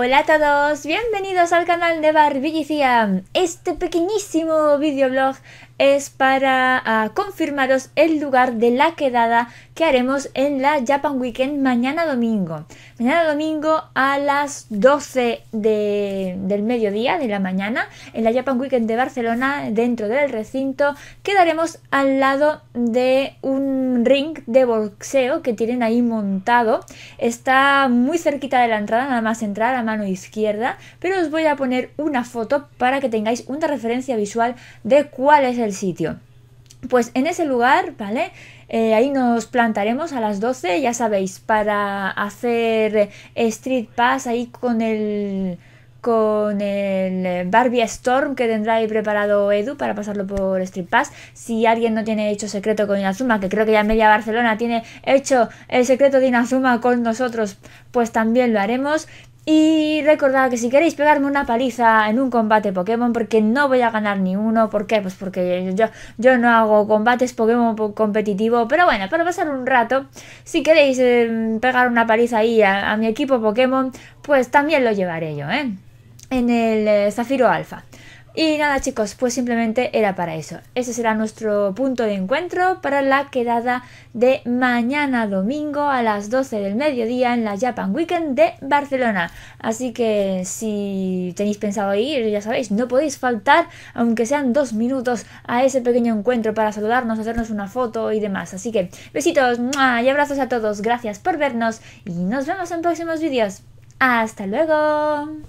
Hola a todos, bienvenidos al canal de BarbilliCia. Este pequeñísimo videoblog es para ah, confirmaros el lugar de la quedada que haremos en la Japan Weekend mañana domingo. Mañana domingo a las 12 de, del mediodía de la mañana en la Japan Weekend de Barcelona dentro del recinto quedaremos al lado de un ring de boxeo que tienen ahí montado. Está muy cerquita de la entrada, nada más entrar a mano izquierda, pero os voy a poner una foto para que tengáis una referencia visual de cuál es el sitio. Pues en ese lugar, ¿vale? Eh, ahí nos plantaremos a las 12, ya sabéis, para hacer Street Pass ahí con el con el Barbie Storm que tendrá ahí preparado Edu para pasarlo por Street Pass. Si alguien no tiene hecho secreto con Inazuma, que creo que ya media Barcelona tiene hecho el secreto de Inazuma con nosotros, pues también lo haremos. Y recordad que si queréis pegarme una paliza en un combate Pokémon, porque no voy a ganar ni uno, ¿por qué? Pues porque yo, yo no hago combates Pokémon competitivo, pero bueno, para pasar un rato, si queréis em, pegar una paliza ahí a, mi equipo Pokémon, pues también lo llevaré yo, ¿eh? En el eh, Zafiro Alfa. Y nada chicos, pues simplemente era para eso. Ese será nuestro punto de encuentro para la quedada de mañana domingo a las 12 del mediodía en la Japan Weekend de Barcelona. Así que si tenéis pensado ir, ya sabéis, no podéis faltar, aunque sean dos minutos, a ese pequeño encuentro para saludarnos, hacernos una foto y demás. Así que besitos y abrazos a todos, gracias por vernos y nos vemos en próximos vídeos. ¡Hasta luego!